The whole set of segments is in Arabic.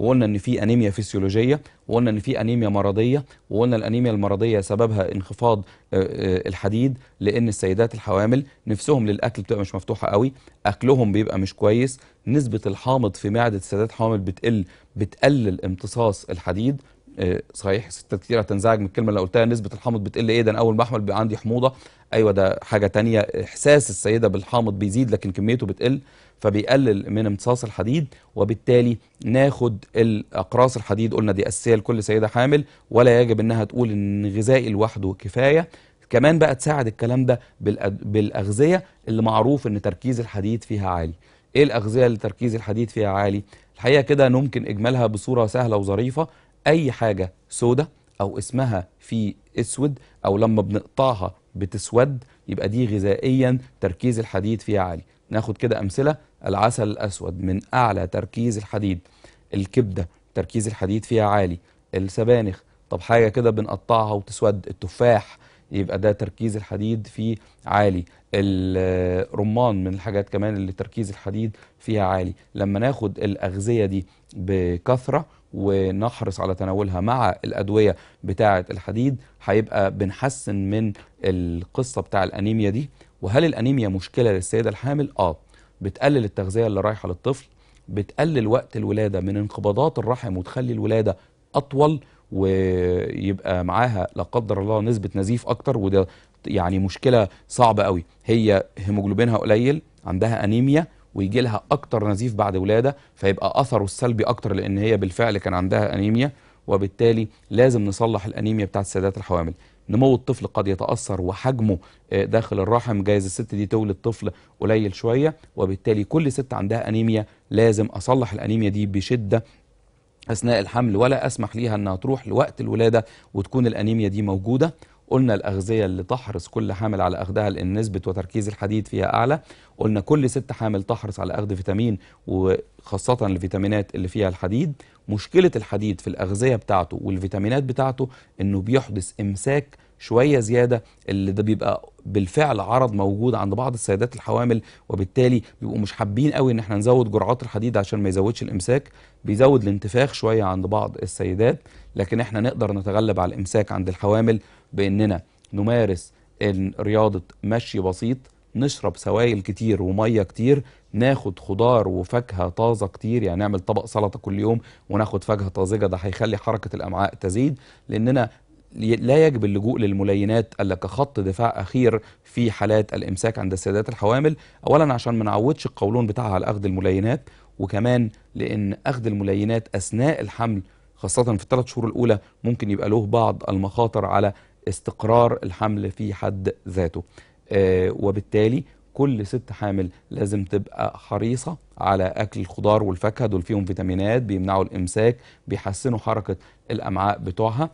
وقلنا ان في انيميا فسيولوجيه وقلنا ان في انيميا مرضيه وقلنا الانيميا المرضيه سببها انخفاض آه، آه، الحديد لان السيدات الحوامل نفسهم للاكل بتبقى مش مفتوحه قوي اكلهم بيبقى مش كويس نسبه الحامض في معده السيدات الحوامل بتقل بتقلل امتصاص الحديد آه، صحيح ستات كتير هتنزعج من الكلمه اللي قلتها نسبه الحامض بتقل ايه ده انا اول ما احمل بيبقى عندي حموضه ايوه ده حاجه تانية احساس السيده بالحامض بيزيد لكن كميته بتقل فبيقلل من امتصاص الحديد وبالتالي ناخد الاقراص الحديد قلنا دي اساسيه لكل سيده حامل ولا يجب انها تقول ان غذائي لوحده كفايه كمان بقى تساعد الكلام ده بالاغذيه اللي معروف ان تركيز الحديد فيها عالي ايه الاغذيه اللي تركيز الحديد فيها عالي الحقيقه كده ممكن اجمالها بصوره سهله وظريفه اي حاجه سودة او اسمها في اسود او لما بنقطعها بتسود يبقى دي غذائيا تركيز الحديد فيها عالي ناخد كده امثله العسل الاسود من اعلى تركيز الحديد الكبده تركيز الحديد فيها عالي السبانخ طب حاجه كده بنقطعها وتسود التفاح يبقى ده تركيز الحديد فيه عالي الرمان من الحاجات كمان اللي تركيز الحديد فيها عالي لما ناخد الأغذية دي بكثرة ونحرص على تناولها مع الأدوية بتاعة الحديد هيبقى بنحسن من القصة بتاع الأنيميا دي وهل الأنيميا مشكلة للسيدة الحامل؟ آه بتقلل التغذية اللي رايحة للطفل بتقلل وقت الولادة من انقباضات الرحم وتخلي الولادة اطول ويبقى معاها لا قدر الله نسبه نزيف اكتر وده يعني مشكله صعبه قوي هي هيموجلوبينها قليل عندها انيميا ويجي لها اكتر نزيف بعد ولاده فيبقى اثره السلبي اكتر لان هي بالفعل كان عندها انيميا وبالتالي لازم نصلح الانيميا بتاعت السيدات الحوامل نمو الطفل قد يتاثر وحجمه آه، داخل الرحم جايز الست دي تولد طفل قليل شويه وبالتالي كل ست عندها انيميا لازم اصلح الانيميا دي بشده أثناء الحمل ولا أسمح ليها أنها تروح لوقت الولادة وتكون الأنيميا دي موجودة قلنا الأغذية اللي تحرص كل حامل على أخذها لأن نسبة وتركيز الحديد فيها أعلى قلنا كل ست حامل تحرص على أخذ فيتامين وخاصة الفيتامينات اللي فيها الحديد مشكلة الحديد في الأغذية بتاعته والفيتامينات بتاعته أنه بيحدث إمساك شويه زياده اللي ده بيبقى بالفعل عرض موجود عند بعض السيدات الحوامل وبالتالي بيبقوا مش حابين قوي ان احنا نزود جرعات الحديد عشان ما يزودش الامساك بيزود الانتفاخ شويه عند بعض السيدات لكن احنا نقدر نتغلب على الامساك عند الحوامل باننا نمارس رياضه مشي بسيط نشرب سوائل كتير وميه كتير ناخد خضار وفاكهه طازه كتير يعني نعمل طبق سلطه كل يوم وناخد فاكهه طازجه ده هيخلي حركه الامعاء تزيد لاننا لا يجب اللجوء للملينات الا كخط دفاع اخير في حالات الامساك عند السيدات الحوامل اولا عشان ما نعودش القولون بتاعها على اخذ الملينات وكمان لان اخذ الملينات اثناء الحمل خاصه في الثلاث شهور الاولى ممكن يبقى له بعض المخاطر على استقرار الحمل في حد ذاته آه وبالتالي كل ست حامل لازم تبقى حريصة على أكل الخضار والفاكهة دول فيهم فيتامينات بيمنعوا الإمساك بيحسنوا حركة الأمعاء بتوعها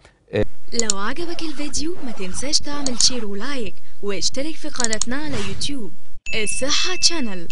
لو عجبك الفيديو ما تنساش تعمل شير ولايك واشترك في قناتنا على يوتيوب الصحة تشانل